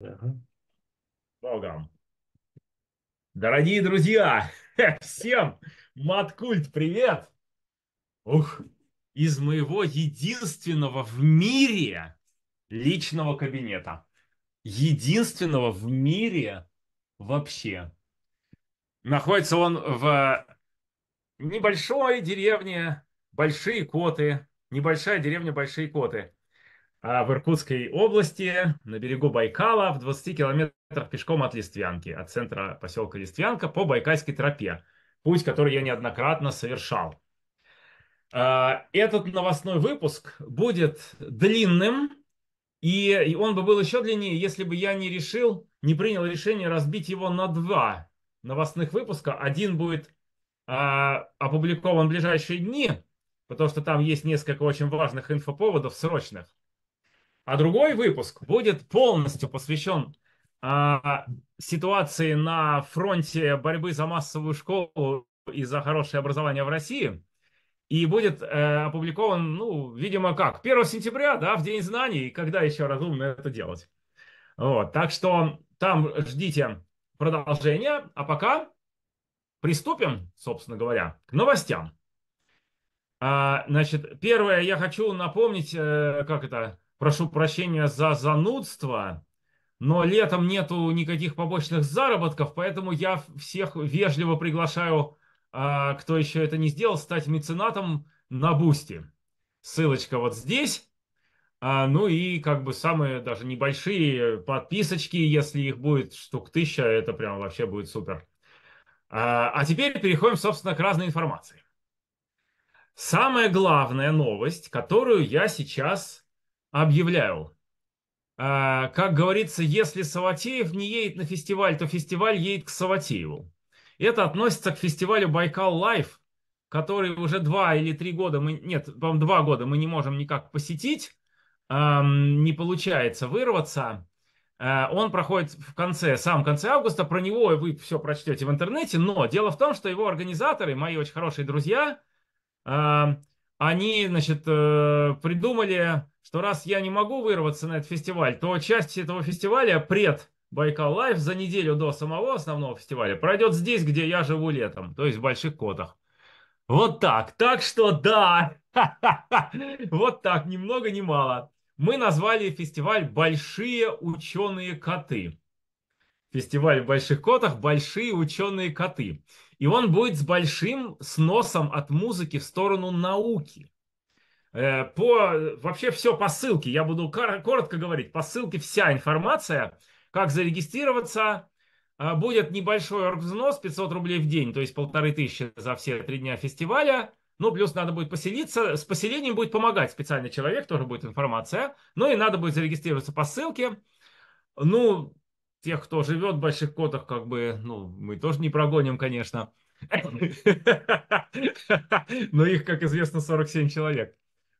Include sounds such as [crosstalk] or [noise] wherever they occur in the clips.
Welcome. Дорогие друзья, [laughs] всем Маткульт привет! Ух, из моего единственного в мире личного кабинета. Единственного в мире вообще. Находится он в небольшой деревне Большие Коты. Небольшая деревня Большие Коты. А, в Иркутской области, на берегу Байкала, в 20 километрах пешком от Листвянки, от центра поселка Листвянка по Байкальской тропе, путь, который я неоднократно совершал. А, этот новостной выпуск будет длинным, и он бы был еще длиннее, если бы я не решил, не принял решение разбить его на два новостных выпуска. Один будет а, опубликован в ближайшие дни, потому что там есть несколько очень важных инфоповодов срочных. А другой выпуск будет полностью посвящен а, ситуации на фронте борьбы за массовую школу и за хорошее образование в России. И будет э, опубликован, ну, видимо, как? 1 сентября, да, в День знаний, и когда еще разумно это делать. Вот, так что там ждите продолжения, а пока приступим, собственно говоря, к новостям. А, значит, первое, я хочу напомнить, э, как это, прошу прощения за занудство, но летом нету никаких побочных заработков, поэтому я всех вежливо приглашаю, а, кто еще это не сделал, стать меценатом на Бусти. Ссылочка вот здесь. А, ну и как бы самые даже небольшие подписочки, если их будет штук тысяча, это прям вообще будет супер. А, а теперь переходим, собственно, к разной информации. Самая главная новость, которую я сейчас объявляю. А, как говорится, если Саватеев не едет на фестиваль, то фестиваль едет к Саватееву. Это относится к фестивалю Байкал Лайф, который уже два или три года, мы, нет, вам два года мы не можем никак посетить, эм, не получается вырваться. Э, он проходит в конце, самом конце августа, про него вы все прочтете в интернете, но дело в том, что его организаторы, мои очень хорошие друзья, э, они, значит, э, придумали, что раз я не могу вырваться на этот фестиваль, то часть этого фестиваля пред Байкал Лайф за неделю до самого основного фестиваля пройдет здесь, где я живу летом, то есть в Больших Котах. Вот так. Так что да, [laughs] вот так, ни много ни мало. Мы назвали фестиваль «Большие ученые коты». Фестиваль в Больших Котах «Большие ученые коты». И он будет с большим сносом от музыки в сторону науки. Э, по, вообще все по ссылке, я буду коротко говорить, по ссылке вся информация, как зарегистрироваться, э, будет небольшой взнос 500 рублей в день, то есть полторы тысячи за все три дня фестиваля, ну, плюс надо будет поселиться. С поселением будет помогать специальный человек, тоже будет информация. Ну, и надо будет зарегистрироваться по ссылке. Ну, тех, кто живет в больших котах, как бы, ну, мы тоже не прогоним, конечно. Но их, как известно, 47 человек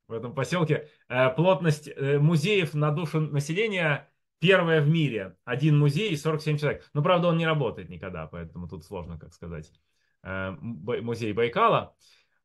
в этом поселке. Э, плотность э, музеев на душу населения первая в мире. Один музей и 47 человек. Но, правда, он не работает никогда, поэтому тут сложно, как сказать, э, музей Байкала.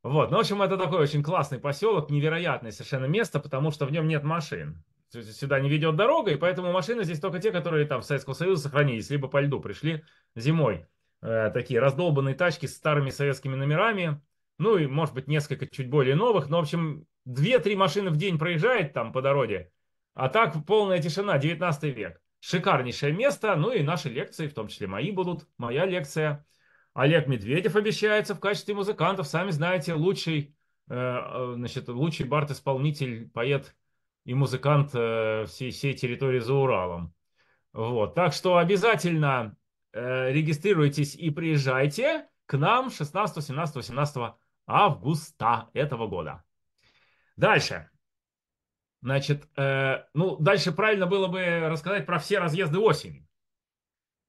Вот, ну, в общем, это такой очень классный поселок, невероятное совершенно место, потому что в нем нет машин сюда не ведет дорога, и поэтому машины здесь только те, которые там в Советском Союзе сохранились, либо по льду пришли зимой. Э, такие раздолбанные тачки с старыми советскими номерами, ну и, может быть, несколько чуть более новых, но, ну, в общем, 2-3 машины в день проезжает там по дороге, а так полная тишина, 19 век. Шикарнейшее место, ну и наши лекции, в том числе мои будут, моя лекция. Олег Медведев обещается в качестве музыкантов, сами знаете, лучший, э, э значит, лучший бард-исполнитель, поэт и музыкант э, всей, всей территории за Уралом. Вот. Так что обязательно э, регистрируйтесь и приезжайте к нам 16, 17, 18 августа этого года. Дальше. Значит, э, ну, дальше правильно было бы рассказать про все разъезды осени.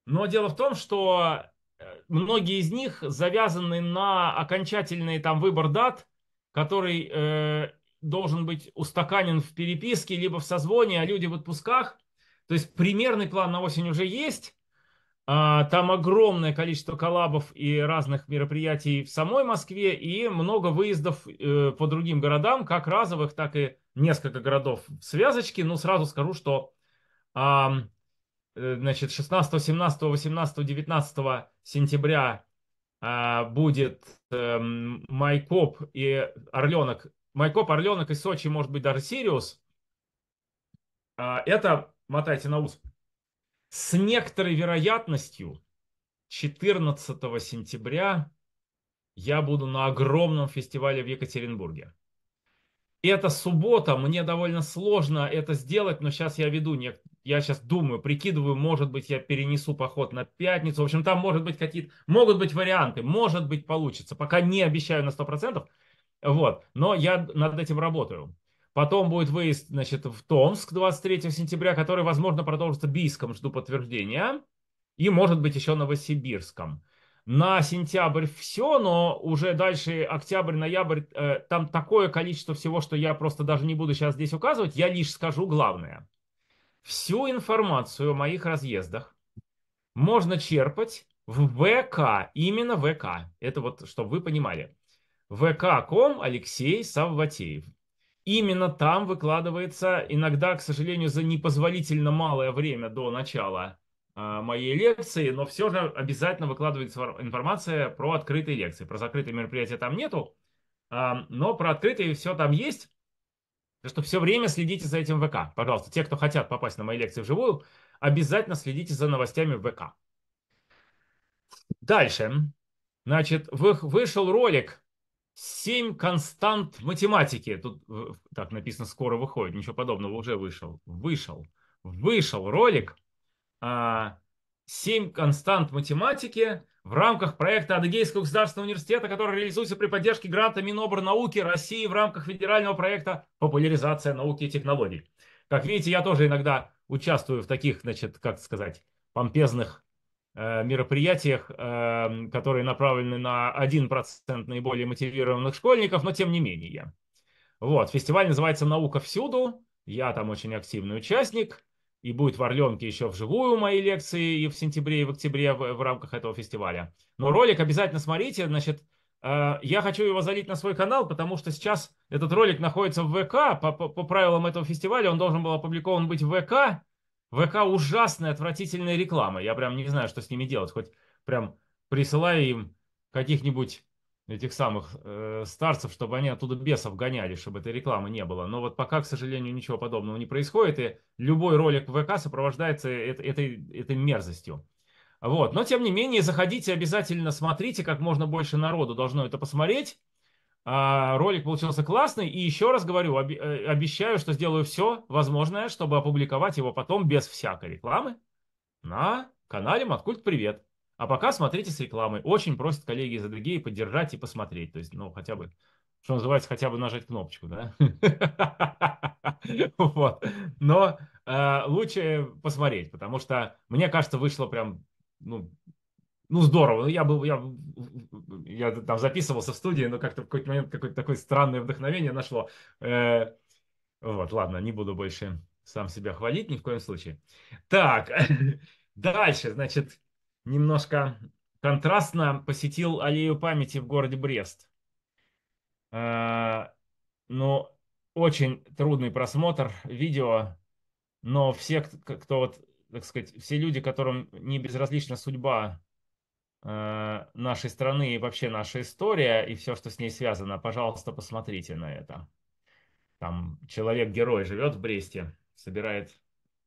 Но дело в том, что э, многие из них завязаны на окончательный там выбор дат, который э, должен быть устаканен в переписке, либо в созвоне, а люди в отпусках. То есть примерный план на осень уже есть. А, там огромное количество коллабов и разных мероприятий в самой Москве и много выездов э, по другим городам, как разовых, так и несколько городов в связочке. Но сразу скажу, что э, значит, 16, 17, 18, 19 сентября а, будет эм, Майкоп и Орленок Майкоп, Орленок из Сочи, может быть, даже Сириус. А, это, мотайте на ус, с некоторой вероятностью 14 сентября я буду на огромном фестивале в Екатеринбурге. Это суббота, мне довольно сложно это сделать, но сейчас я веду, я сейчас думаю, прикидываю, может быть, я перенесу поход на пятницу. В общем, там может быть какие-то, могут быть варианты, может быть, получится. Пока не обещаю на 100%, вот. Но я над этим работаю. Потом будет выезд, значит, в Томск 23 сентября, который, возможно, продолжится Бийском, жду подтверждения. И, может быть, еще Новосибирском. На сентябрь все, но уже дальше октябрь, ноябрь, э, там такое количество всего, что я просто даже не буду сейчас здесь указывать, я лишь скажу главное. Всю информацию о моих разъездах можно черпать в ВК, именно ВК. Это вот, чтобы вы понимали vk.com Алексей Савватеев. Именно там выкладывается, иногда, к сожалению, за непозволительно малое время до начала а, моей лекции, но все же обязательно выкладывается информация про открытые лекции. Про закрытые мероприятия там нету, а, но про открытые все там есть. Так что все время следите за этим ВК. Пожалуйста, те, кто хотят попасть на мои лекции вживую, обязательно следите за новостями в ВК. Дальше. Значит, вышел ролик Семь констант математики. Тут э, так написано, скоро выходит. Ничего подобного, уже вышел. Вышел. Вышел ролик. А, семь констант математики в рамках проекта Адыгейского государственного университета, который реализуется при поддержке гранта Миноборнауки России в рамках федерального проекта «Популяризация науки и технологий». Как видите, я тоже иногда участвую в таких, значит, как сказать, помпезных Э, мероприятиях, эм, которые направлены на 1% наиболее мотивированных школьников, но тем не менее. Вот, фестиваль называется «Наука всюду», я там очень активный участник, и будет в Орленке еще вживую мои лекции и в сентябре, и в октябре в, в рамках этого фестиваля. Но ролик обязательно смотрите, значит, э, я хочу его залить на свой канал, потому что сейчас этот ролик находится в ВК, по, по, по правилам этого фестиваля он должен был опубликован быть в ВК, ВК ужасная, отвратительная реклама. Я прям не знаю, что с ними делать. Хоть прям присылай им каких-нибудь этих самых э, старцев, чтобы они оттуда бесов гоняли, чтобы этой рекламы не было. Но вот пока, к сожалению, ничего подобного не происходит, и любой ролик ВК сопровождается э, это, этой, этой мерзостью. Вот. Но, тем не менее, заходите обязательно, смотрите, как можно больше народу должно это посмотреть. А, ролик получился классный. И еще раз говорю, э, обещаю, что сделаю все возможное, чтобы опубликовать его потом без всякой рекламы на канале Маткульт Привет. А пока смотрите с рекламой. Очень просят коллеги из Адыгеи поддержать и посмотреть. То есть, ну, хотя бы, что называется, хотя бы нажать кнопочку, да? [laughs] Вот. Но э, лучше посмотреть, потому что, мне кажется, вышло прям, ну, ну здорово. Я был, я я там записывался в студии, но как-то в какой-то момент какое-то такое странное вдохновение нашло. Э, вот, ладно, не буду больше сам себя хвалить ни в коем случае. Так, [laughs] дальше, значит, немножко контрастно посетил аллею памяти в городе Брест. Э, ну, очень трудный просмотр видео, но все, кто вот, так сказать, все люди, которым не безразлична судьба Э, нашей страны и вообще наша история и все, что с ней связано, пожалуйста, посмотрите на это. Там человек-герой живет в Бресте, собирает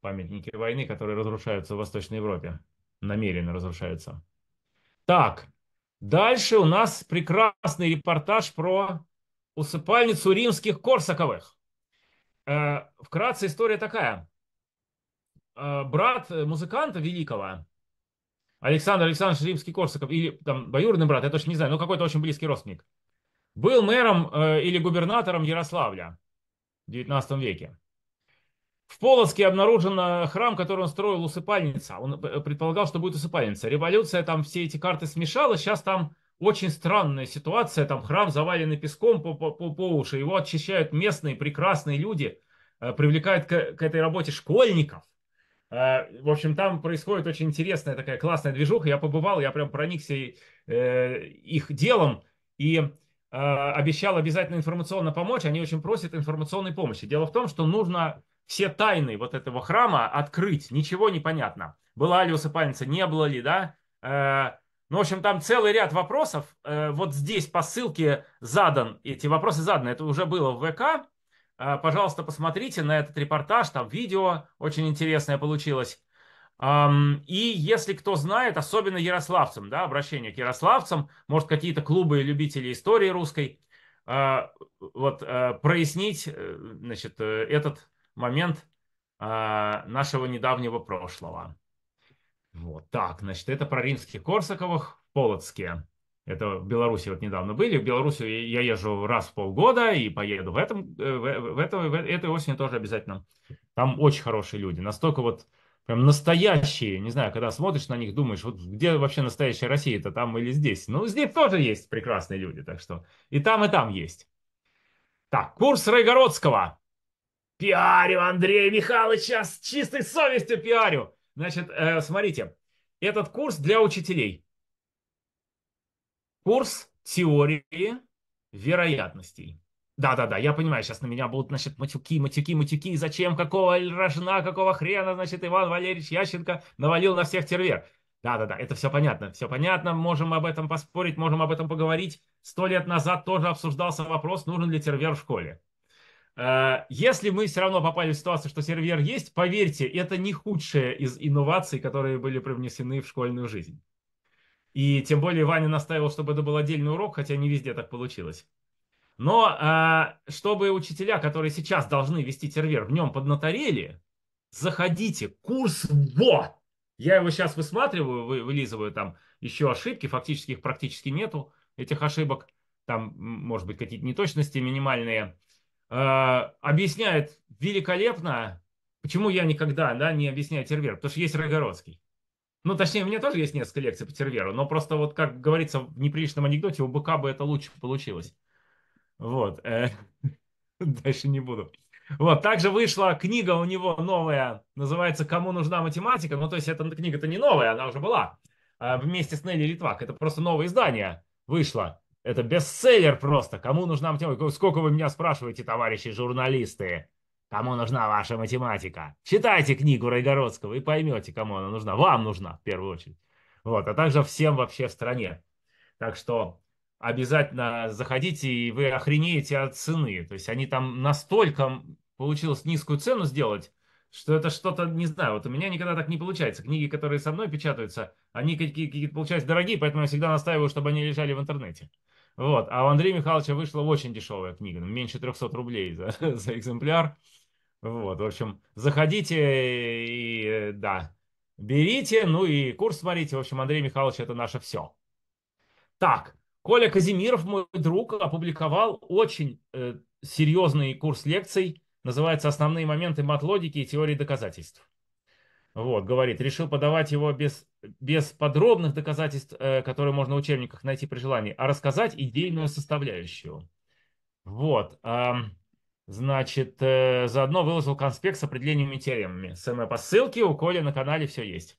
памятники войны, которые разрушаются в Восточной Европе. Намеренно разрушаются. Так, дальше у нас прекрасный репортаж про усыпальницу римских Корсаковых. Э, вкратце история такая. Э, брат музыканта великого, Александр Александрович Римский-Корсаков или там двоюродный брат, я точно не знаю, но какой-то очень близкий родственник, был мэром э, или губернатором Ярославля в 19 веке. В Полоцке обнаружен э, храм, который он строил усыпальница. Он э, предполагал, что будет усыпальница. Революция там все эти карты смешала. Сейчас там очень странная ситуация. Там храм заваленный песком по, по, по, по уши. Его очищают местные прекрасные люди. Э, привлекают к, к этой работе школьников – а, в общем, там происходит очень интересная такая классная движуха. Я побывал, я прям проникся э, их делом и а, обещал обязательно информационно помочь. Они очень просят информационной помощи. Дело в том, что нужно все тайны вот этого храма открыть. Ничего не понятно. Была ли усыпальница, не было ли, да? Э, ну, в общем, там целый ряд вопросов. Э, вот здесь по ссылке задан, эти вопросы заданы. Это уже было в ВК. А, пожалуйста, посмотрите на этот репортаж, там видео очень интересное получилось. И если кто знает, особенно ярославцам, да, обращение к ярославцам, может, какие-то клубы и любители истории русской, а, вот а, прояснить, э, значит, э, этот момент нашего недавнего прошлого. Вот так, значит, это про римских Корсаковых в Полоцке. Это в Беларуси вот недавно были. В Беларусь я езжу раз в полгода и поеду в этом, э, в, э, этом, в этой осени тоже обязательно. Там очень хорошие люди. Настолько вот прям настоящие, не знаю, когда смотришь на них, думаешь, вот где вообще настоящая Россия-то, там или здесь? Ну, здесь тоже есть прекрасные люди, так что и там, и там есть. Так, курс Райгородского. Пиарю Андрея Михайловича с чистой совестью пиарю. Значит, э, смотрите, этот курс для учителей – Курс теории вероятностей. Да-да-да, я понимаю, сейчас на меня будут, значит, матюки, матюки, матюки, зачем, какого рожна, какого хрена, значит, Иван Валерьевич Ященко навалил на всех тервер. Да-да-да, это все понятно, все понятно, можем об этом поспорить, можем об этом поговорить. Сто лет назад тоже обсуждался вопрос, нужен ли тервер в школе. Э, если мы все равно попали в ситуацию, что сервер есть, поверьте, это не худшая из инноваций, которые были привнесены в школьную жизнь. И тем более Ваня настаивал, чтобы это был отдельный урок, хотя не везде так получилось. Но а, чтобы учителя, которые сейчас должны вести тервер, в нем поднаторели, заходите, курс вот! Я его сейчас высматриваю, вы, вылизываю там еще ошибки, фактически их практически нету, этих ошибок. Там, может быть, какие-то неточности минимальные. Э, объясняет великолепно, почему я никогда да, не объясняю тервер, потому что есть Рогородский. Ну, точнее, у меня тоже есть несколько лекций по серверу, но просто вот, как говорится в неприличном анекдоте, у быка бы это лучше получилось. Вот. Э, [laughs] дальше не буду. Вот, также вышла книга у него новая, называется «Кому нужна математика?». Ну, то есть, эта книга-то не новая, она уже была а вместе с Нелли Литвак. Это просто новое издание вышло. Это бестселлер просто. Кому нужна математика? Сколько вы меня спрашиваете, товарищи журналисты? Кому нужна ваша математика? Читайте книгу Райгородского и поймете, кому она нужна. Вам нужна в первую очередь. Вот, а также всем вообще в стране. Так что обязательно заходите, и вы охренеете от цены. То есть они там настолько получилось низкую цену сделать, что это что-то, не знаю, вот у меня никогда так не получается. Книги, которые со мной печатаются, они какие-то получаются дорогие, поэтому я всегда настаиваю, чтобы они лежали в интернете. Вот. А у Андрея Михайловича вышла очень дешевая книга, ну, меньше 300 рублей за, [laughs] за экземпляр. Вот, в общем, заходите и, э, да, берите, ну и курс смотрите. В общем, Андрей Михайлович, это наше все. Так, Коля Казимиров, мой друг, опубликовал очень э, серьезный курс лекций. Называется «Основные моменты матлогики и теории доказательств». Вот, говорит, решил подавать его без, без подробных доказательств, э, которые можно в учебниках найти при желании, а рассказать идейную составляющую. Вот. Эм, Значит, э, заодно выложил конспект с определениями и теоремами. СМ по ссылке у Коли на канале все есть.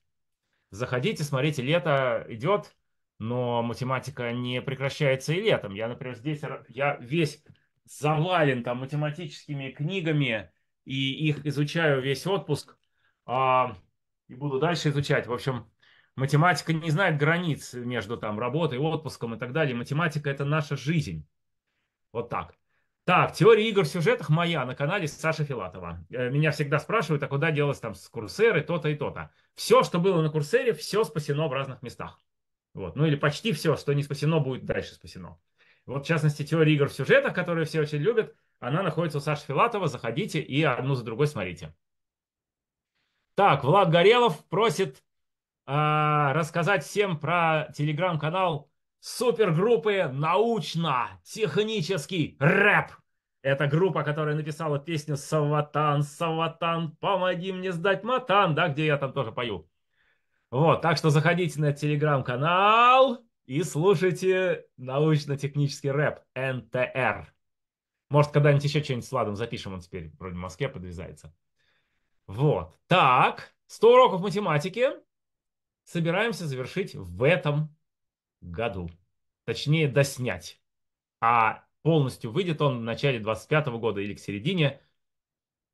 Заходите, смотрите, лето идет, но математика не прекращается и летом. Я, например, здесь я весь завален там математическими книгами и их изучаю весь отпуск а, и буду дальше изучать. В общем, математика не знает границ между там работой, отпуском и так далее. Математика это наша жизнь. Вот так. Так, теория игр в сюжетах моя на канале Саша Филатова. Э, меня всегда спрашивают, а куда делось там с Курсеры, то-то и то-то. Все, что было на Курсере, все спасено в разных местах. Вот. Ну или почти все, что не спасено, будет дальше спасено. Вот, в частности, теория игр в сюжетах, которую все очень любят, она находится у Саши Филатова. Заходите и одну за другой смотрите. Так, Влад Горелов просит э, рассказать всем про телеграм-канал супергруппы «Научно-технический рэп». Это группа, которая написала песню «Саватан, Саватан, помоги мне сдать матан», да, где я там тоже пою. Вот, так что заходите на телеграм-канал и слушайте научно-технический рэп НТР. Может, когда-нибудь еще что-нибудь с Владом запишем, он теперь вроде в Москве подвязается. Вот, так, 100 уроков математики собираемся завершить в этом году. Точнее, доснять. А полностью выйдет он в начале 2025 года или к середине.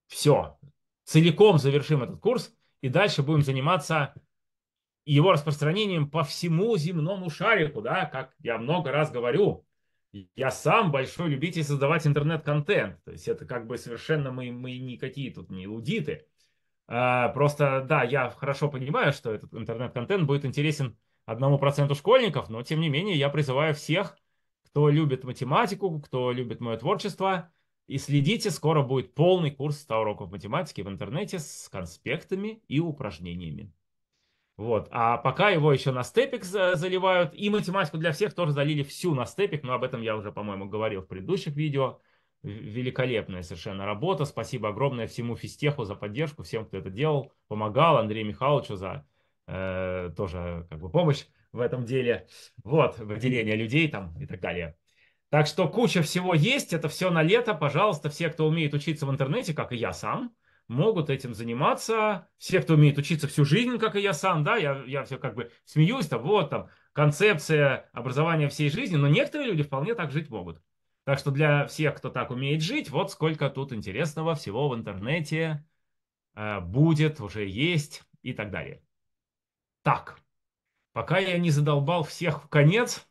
Все, целиком завершим этот курс и дальше будем заниматься его распространением по всему земному шарику, да, как я много раз говорю, я сам большой любитель создавать интернет-контент, то есть это как бы совершенно мы, мы никакие тут не лудиты, а, просто, да, я хорошо понимаю, что этот интернет-контент будет интересен одному проценту школьников, но тем не менее я призываю всех кто любит математику, кто любит мое творчество, и следите, скоро будет полный курс 100 уроков математики в интернете с конспектами и упражнениями. Вот. А пока его еще на степик заливают. И математику для всех тоже залили всю на степик, но об этом я уже, по-моему, говорил в предыдущих видео. Великолепная совершенно работа. Спасибо огромное всему физтеху за поддержку, всем, кто это делал, помогал, Андрею Михайловичу за э, тоже как бы помощь в этом деле. Вот, выделение людей там и так далее. Так что куча всего есть, это все на лето. Пожалуйста, все, кто умеет учиться в интернете, как и я сам, могут этим заниматься. Все, кто умеет учиться всю жизнь, как и я сам, да, я, я все как бы смеюсь, там, вот там, концепция образования всей жизни, но некоторые люди вполне так жить могут. Так что для всех, кто так умеет жить, вот сколько тут интересного всего в интернете э, будет, уже есть и так далее. Так. Пока я не задолбал всех в конец,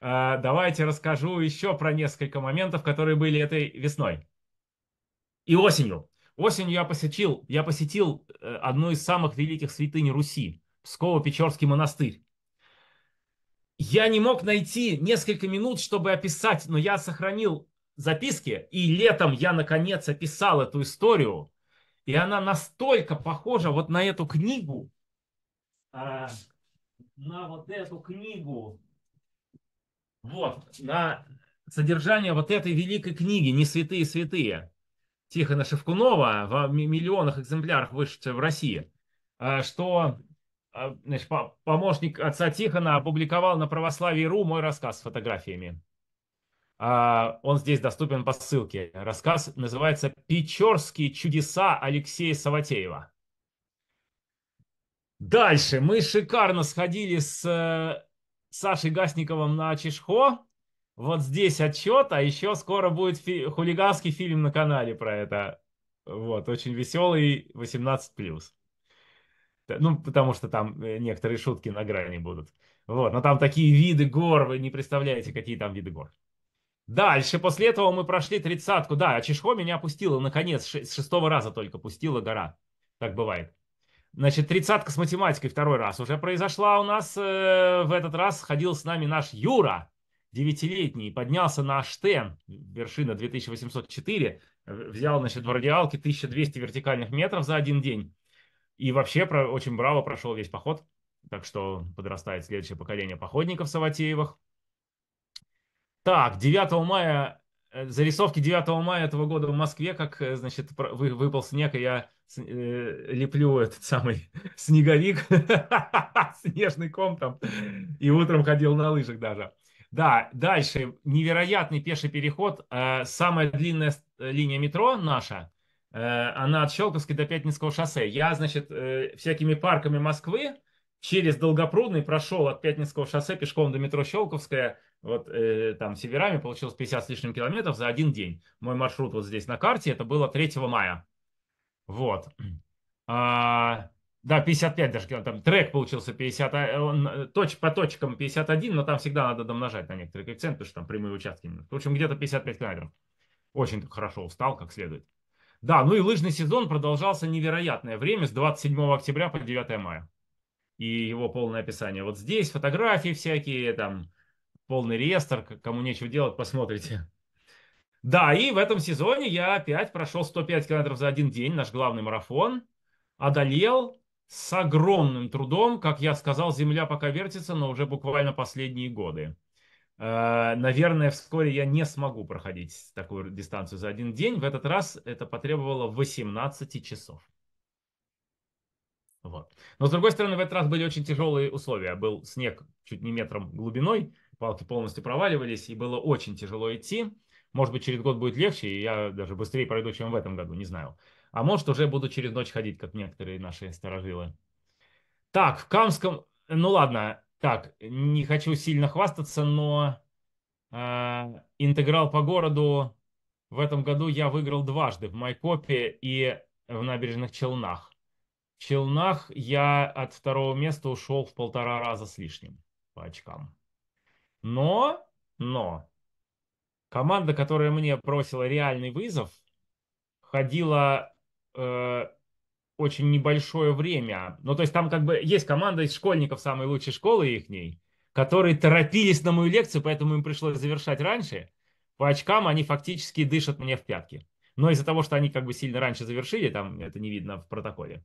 э, давайте расскажу еще про несколько моментов, которые были этой весной и осенью. Осенью я посетил, я посетил э, одну из самых великих святынь Руси, Псково-Печорский монастырь. Я не мог найти несколько минут, чтобы описать, но я сохранил записки, и летом я, наконец, описал эту историю, и она настолько похожа вот на эту книгу, а, на вот эту книгу. Вот, на содержание вот этой великой книги «Не святые святые» Тихона Шевкунова в миллионах экземплярах вышедшая в России, а, что а, значит, помощник отца Тихона опубликовал на православии.ру мой рассказ с фотографиями. А, он здесь доступен по ссылке. Рассказ называется «Печорские чудеса Алексея Саватеева». Дальше. Мы шикарно сходили с э, Сашей Гасниковым на Чешхо. Вот здесь отчет, а еще скоро будет фи- хулиганский фильм на канале про это. Вот, очень веселый, 18+. Ну, потому что там э, некоторые шутки на грани будут. Вот, но там такие виды гор, вы не представляете, какие там виды гор. Дальше, после этого мы прошли тридцатку. Да, а Чешхо меня пустила, наконец, с шестого раза только пустила гора. Так бывает. Значит, тридцатка с математикой второй раз уже произошла у нас. Э, в этот раз ходил с нами наш Юра, девятилетний, поднялся на Аштен, вершина 2804, э, взял, значит, в радиалке 1200 вертикальных метров за один день. И вообще про, очень браво прошел весь поход. Так что подрастает следующее поколение походников Саватеевых. Так, 9 мая Э, зарисовки 9 мая этого года в Москве, как, э, значит, выпал снег, и я с, э, леплю этот самый [laughs] снеговик, [laughs] снежный ком там, и утром ходил на лыжах даже. Да, дальше, невероятный пеший переход, самая длинная линия метро наша, она от Щелковской до Пятницкого шоссе. Я, значит, всякими парками Москвы через Долгопрудный, прошел от Пятницкого шоссе пешком до метро Щелковская, вот э, там северами, получилось 50 с лишним километров за один день. Мой маршрут вот здесь на карте, это было 3 мая. Вот. А, да, 55 даже, там трек получился 50, а, он, э, точ, по точкам 51, но там всегда надо домножать на некоторые коэффициенты, потому что там прямые участки. В общем, где-то 55 километров. Очень хорошо устал, как следует. Да, ну и лыжный сезон продолжался невероятное время с 27 октября по 9 мая и его полное описание. Вот здесь фотографии всякие, там полный реестр, кому нечего делать, посмотрите. Да, и в этом сезоне я опять прошел 105 километров за один день, наш главный марафон, одолел с огромным трудом, как я сказал, земля пока вертится, но уже буквально последние годы. Э, наверное, вскоре я не смогу проходить такую дистанцию за один день. В этот раз это потребовало 18 часов. Вот. Но, с другой стороны, в этот раз были очень тяжелые условия. Был снег чуть не метром глубиной, палки полностью проваливались, и было очень тяжело идти. Может быть, через год будет легче, и я даже быстрее пройду, чем в этом году, не знаю. А может, уже буду через ночь ходить, как некоторые наши старожилы. Так, в Камском... Ну ладно, так, не хочу сильно хвастаться, но э, интеграл по городу в этом году я выиграл дважды в Майкопе и в Набережных Челнах. В Челнах я от второго места ушел в полтора раза с лишним по очкам. Но, но, команда, которая мне бросила реальный вызов, ходила э, очень небольшое время. Ну, то есть там как бы есть команда из школьников самой лучшей школы ихней, которые торопились на мою лекцию, поэтому им пришлось завершать раньше. По очкам они фактически дышат мне в пятки. Но из-за того, что они как бы сильно раньше завершили, там это не видно в протоколе,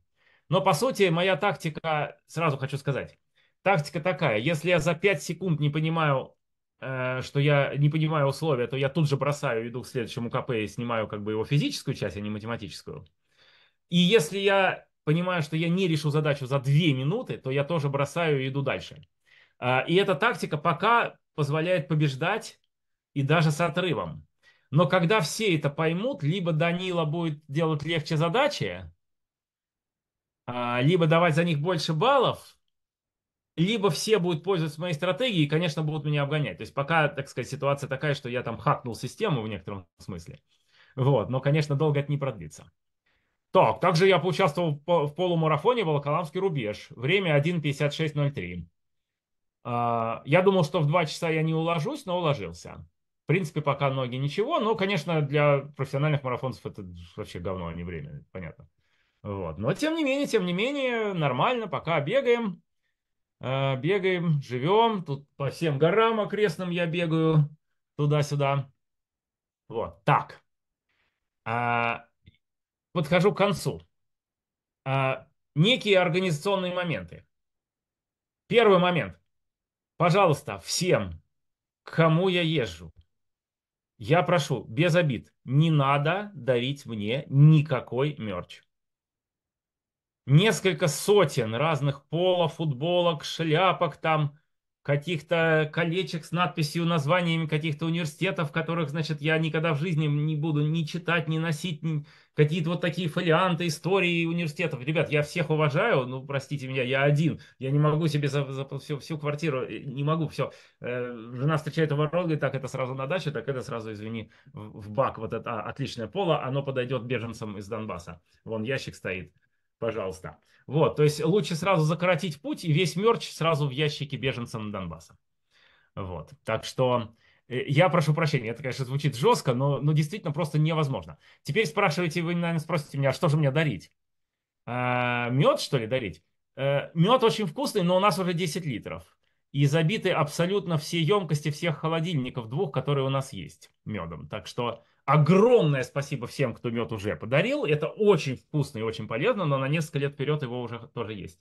но, по сути, моя тактика, сразу хочу сказать, тактика такая. Если я за 5 секунд не понимаю, э, что я не понимаю условия, то я тут же бросаю, иду к следующему КП и снимаю как бы его физическую часть, а не математическую. И если я понимаю, что я не решу задачу за 2 минуты, то я тоже бросаю и иду дальше. А, и эта тактика пока позволяет побеждать и даже с отрывом. Но когда все это поймут, либо Данила будет делать легче задачи, а, либо давать за них больше баллов, либо все будут пользоваться моей стратегией и, конечно, будут меня обгонять. То есть пока, так сказать, ситуация такая, что я там хакнул систему в некотором смысле. Вот, но, конечно, долго это не продлится. Так, также я поучаствовал в полумарафоне «Волоколамский рубеж». Время 1.56.03. А, я думал, что в 2 часа я не уложусь, но уложился. В принципе, пока ноги ничего, но, конечно, для профессиональных марафонцев это вообще говно, а не время, понятно. Вот. Но тем не менее, тем не менее, нормально, пока бегаем. Э, бегаем, живем. Тут по всем горам окрестным я бегаю туда-сюда. Вот, так. Э, подхожу к концу. Э, некие организационные моменты. Первый момент. Пожалуйста, всем, кому я езжу, я прошу, без обид, не надо дарить мне никакой мерч несколько сотен разных полов, футболок, шляпок там, каких-то колечек с надписью, названиями каких-то университетов, которых, значит, я никогда в жизни не буду ни читать, ни носить, ни... какие-то вот такие фолианты, истории университетов. Ребят, я всех уважаю, ну, простите меня, я один, я не могу себе за, за всю, всю квартиру, э, не могу, все. Э, жена встречает у ворот, так, это сразу на дачу, так это сразу, извини, в, в бак, вот это а, отличное поло, оно подойдет беженцам из Донбасса. Вон ящик стоит Пожалуйста. Вот, то есть лучше сразу закоротить путь и весь мерч сразу в ящике беженцам Донбасса. Вот, так что э, я прошу прощения, это, конечно, звучит жестко, но, но действительно просто невозможно. Теперь спрашиваете, вы, наверное, спросите меня, а что же мне дарить? А, мед, что ли, дарить? А, мед очень вкусный, но у нас уже 10 литров. И забиты абсолютно все емкости всех холодильников двух, которые у нас есть медом. Так что Огромное спасибо всем, кто мед уже подарил. Это очень вкусно и очень полезно, но на несколько лет вперед его уже тоже есть.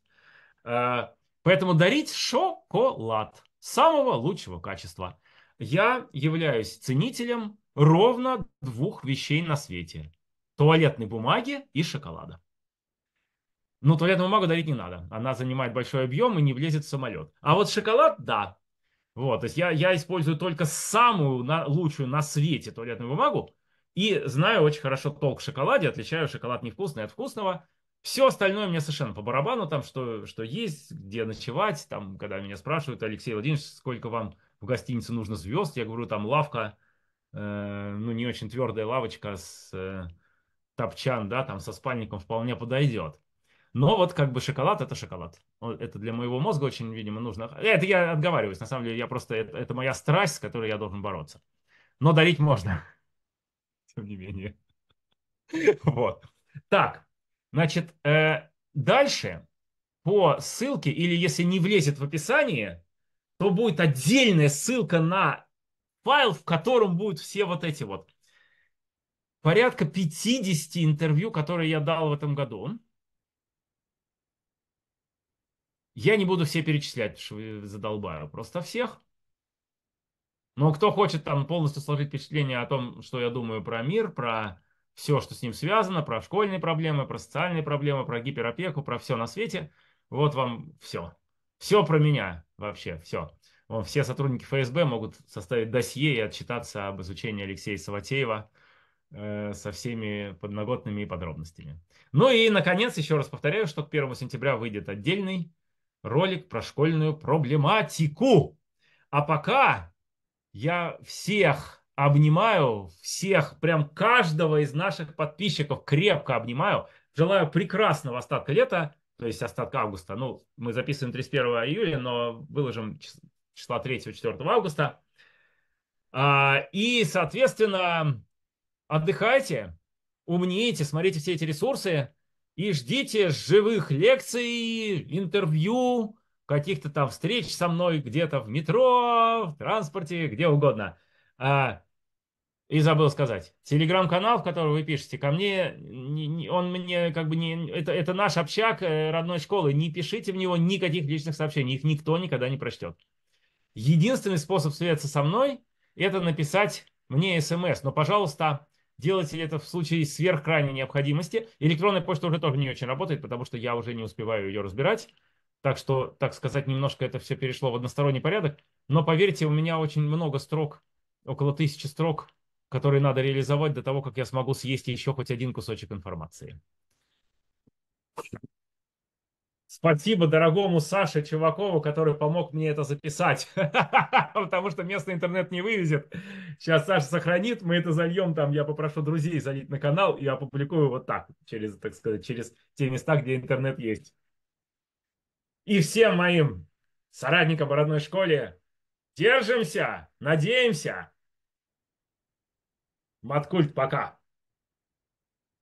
Э, поэтому дарить шоколад самого лучшего качества. Я являюсь ценителем ровно двух вещей на свете. Туалетной бумаги и шоколада. Но туалетную бумагу дарить не надо. Она занимает большой объем и не влезет в самолет. А вот шоколад, да, вот, то есть я, я использую только самую на, лучшую на свете туалетную бумагу и знаю очень хорошо толк в шоколаде, отличаю шоколад невкусный от вкусного. Все остальное мне совершенно по барабану, там что, что есть, где ночевать, там, когда меня спрашивают, Алексей Владимирович, сколько вам в гостинице нужно звезд, я говорю, там лавка, э, ну, не очень твердая лавочка с э, топчан, да, там со спальником вполне подойдет. Но вот как бы шоколад – это шоколад. Это для моего мозга очень, видимо, нужно. Это я отговариваюсь. На самом деле, я просто это, это моя страсть, с которой я должен бороться. Но дарить можно. [laughs] Тем не менее. Вот. Так, значит, э, дальше по ссылке, или если не влезет в описание, то будет отдельная ссылка на файл, в котором будут все вот эти вот порядка 50 интервью, которые я дал в этом году. Я не буду все перечислять, что задолбаю просто всех. Но кто хочет там полностью сложить впечатление о том, что я думаю про мир, про все, что с ним связано, про школьные проблемы, про социальные проблемы, про гиперопеку, про все на свете, вот вам все. Все про меня вообще, все. Все сотрудники ФСБ могут составить досье и отчитаться об изучении Алексея Саватеева э, со всеми подноготными подробностями. Ну и, наконец, еще раз повторяю, что к 1 сентября выйдет отдельный ролик про школьную проблематику. А пока я всех обнимаю, всех, прям каждого из наших подписчиков крепко обнимаю. Желаю прекрасного остатка лета, то есть остатка августа. Ну, мы записываем 31 июля, но выложим числа 3-4 августа. А, и, соответственно, отдыхайте, умните, смотрите все эти ресурсы и ждите живых лекций, интервью, каких-то там встреч со мной где-то в метро, в транспорте, где угодно. А, и забыл сказать, телеграм-канал, в который вы пишете ко мне, не, не, он мне как бы не... Это, это наш общак э, родной школы, не пишите в него никаких личных сообщений, их никто никогда не прочтет. Единственный способ связаться со мной – это написать мне смс, эм но, пожалуйста, Делать Делайте это в случае сверхкрайней необходимости. Электронная почта уже тоже не очень работает, потому что я уже не успеваю ее разбирать. Так что, так сказать, немножко это все перешло в односторонний порядок. Но поверьте, у меня очень много строк, около тысячи строк, которые надо реализовать до того, как я смогу съесть еще хоть один кусочек информации. Спасибо дорогому Саше Чувакову, который помог мне это записать, [laughs] потому что местный интернет не вывезет. Сейчас Саша сохранит, мы это зальем там, я попрошу друзей залить на канал и опубликую вот так, через, так сказать, через те места, где интернет есть. И всем моим соратникам в родной школе держимся, надеемся. Маткульт, пока.